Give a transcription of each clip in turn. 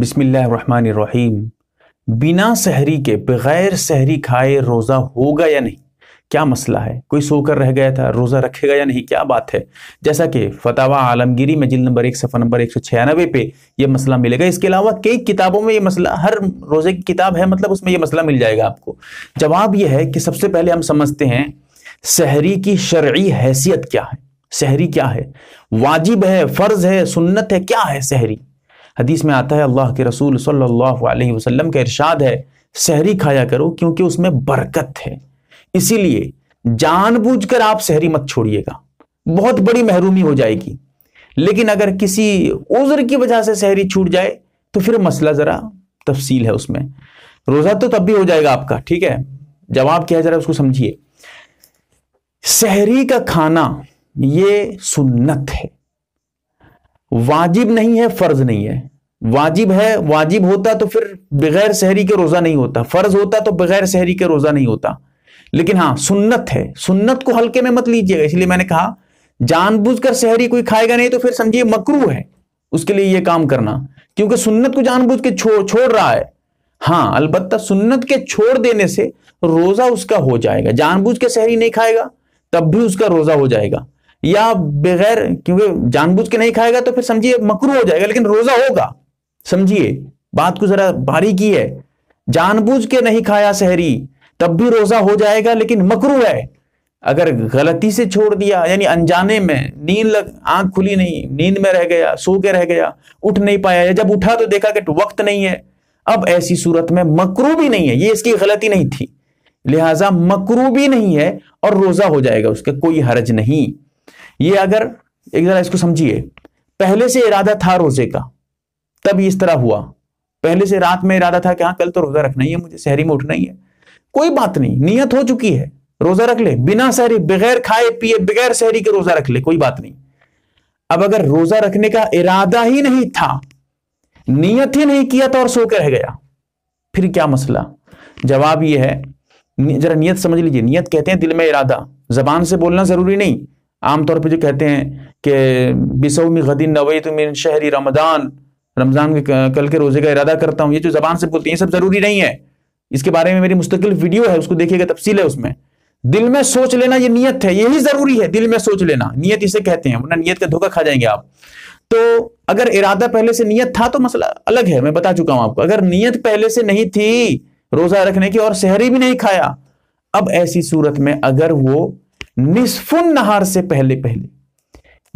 बिसमीम बिना सहरी के बग़ैर सहरी खाए रोज़ा होगा या नहीं क्या मसला है कोई सोकर रह गया था रोज़ा रखेगा या नहीं क्या बात है जैसा कि फतावा आलमगिरी में जिल नंबर एक सफ़ा नंबर एक सौ छियानवे पे यह मसला मिलेगा इसके अलावा कई किताबों में ये मसला हर रोज़े की किताब है मतलब उसमें यह मसला मिल जाएगा आपको जवाब यह है कि सबसे पहले हम समझते हैं सहरी की शर्य हैसियत क्या है सहरी क्या है वाजिब है फ़र्ज़ है सुन्नत है क्या है सहरी हदीस में आता है अल्लाह के रसूल सल्लल्लाहु अलैहि वसल्लम का इरशाद है सहरी खाया करो क्योंकि उसमें बरकत है इसीलिए जानबूझकर आप सहरी मत छोड़िएगा बहुत बड़ी महरूमी हो जाएगी लेकिन अगर किसी उज़र की वजह से सहरी छूट जाए तो फिर मसला ज़रा तफसील है उसमें रोज़ा तो तब भी हो जाएगा आपका ठीक है जवाब क्या है ज़रा उसको समझिए सहरी का खाना ये सुन्नत है वाजिब नहीं है फर्ज नहीं है वाजिब है वाजिब होता तो फिर बगैर शहरी के रोजा नहीं होता फर्ज होता तो बगैर शहरी के रोजा नहीं होता लेकिन हाँ सुन्नत है सुन्नत को हल्के में मत लीजिएगा इसलिए मैंने कहा जानबूझकर शहरी कोई खाएगा नहीं तो फिर समझिए मकरू है उसके लिए यह काम करना क्योंकि सुन्नत को जानबूझ के छो, छोड़ रहा है हाँ अलबत्ता सुन्नत के छोड़ देने से रोजा उसका हो जाएगा जानबूझ के शहरी नहीं खाएगा तब भी उसका रोजा हो जाएगा या बगैर क्योंकि जानबूझ के नहीं खाएगा तो फिर समझिए मकरू हो जाएगा लेकिन रोजा होगा समझिए बात को जरा भारी की है जानबूझ के नहीं खाया शहरी तब भी रोजा हो जाएगा लेकिन मकरू है अगर गलती से छोड़ दिया यानी अनजाने में नींद लग आंख खुली नहीं नींद में रह गया सो के रह गया उठ नहीं पाया जब उठा तो देखा कि वक्त नहीं है अब ऐसी सूरत में मकरू भी नहीं है ये इसकी गलती नहीं थी लिहाजा मकरू भी नहीं है और रोजा हो जाएगा उसका कोई हर्ज नहीं ये अगर एक जरा इसको समझिए पहले से इरादा था रोजे का तब इस तरह हुआ पहले से रात में इरादा था कि हाँ कल तो रोजा रखना ही है मुझे शहरी में उठना ही है कोई बात नहीं नियत हो चुकी है रोजा रख ले बिना शहरी बगैर खाए पिए बगैर शहरी के रोजा रख ले कोई बात नहीं अब अगर रोजा रखने का इरादा ही नहीं था नियत ही नहीं किया था तो और सो के रह गया फिर क्या मसला जवाब यह है जरा नियत समझ लीजिए नियत कहते हैं दिल में इरादा जबान से बोलना जरूरी नहीं आमतौर पर जो कहते हैं कि बिसौमी गदी नवई तो शहरी रमदान रमज़ान के कल के रोज़े का इरादा करता हूँ ये जो ज़बान से बोलती है ये सब ज़रूरी नहीं है इसके बारे में मेरी मुस्तकिल वीडियो है उसको देखिएगा तफसील है उसमें दिल में सोच लेना ये नीयत है यही ज़रूरी है दिल में सोच लेना नीयत इसे कहते हैं वरना नीयत का धोखा खा जाएंगे आप तो अगर इरादा पहले से नीयत था तो मसला अलग है मैं बता चुका हूँ आपको अगर नीयत पहले से नहीं थी रोज़ा रखने की और शहरी भी नहीं खाया अब ऐसी सूरत में अगर वो निस्फुन नहार से पहले पहले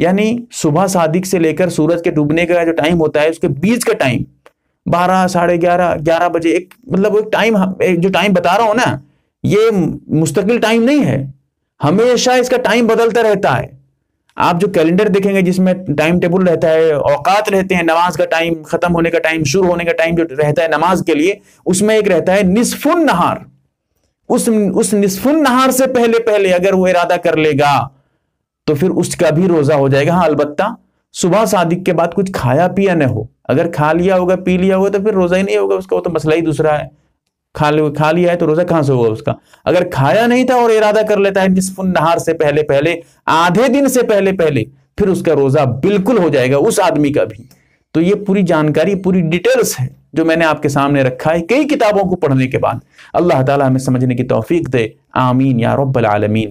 यानी सुबह सादिक से लेकर सूरज के डूबने का जो टाइम होता है उसके बीच का टाइम बारह साढ़े ग्यारह ग्यारह बजे एक मतलब एक टाइम एक जो टाइम बता रहा हूं ना ये मुस्तकिल टाइम नहीं है हमेशा इसका टाइम बदलता रहता है आप जो कैलेंडर देखेंगे जिसमें टाइम टेबल रहता है औकात रहते हैं नमाज का टाइम खत्म होने का टाइम शुरू होने का टाइम जो रहता है नमाज के लिए उसमें एक रहता है निस्फुन नहार उस उस निस्फुन नहार से पहले पहले अगर वो इरादा कर लेगा तो फिर उसका भी रोजा हो जाएगा हाँ अलबत्ता सुबह सादिक के बाद कुछ खाया पिया न हो अगर खा लिया होगा पी लिया होगा तो फिर रोजा ही नहीं होगा उसका वो तो मसला ही दूसरा है खा लिया खा लिया है तो रोजा कहां से होगा उसका अगर खाया नहीं था और इरादा कर लेता है निस्फुन नहार से पहले पहले आधे दिन से पहले पहले फिर उसका रोजा बिल्कुल हो जाएगा उस आदमी का भी तो ये पूरी जानकारी पूरी डिटेल्स है जो मैंने आपके सामने रखा है कई किताबों को पढ़ने के बाद अल्लाह ताला हमें समझने की तौफीक दे आमीन या रब्बल आलमीन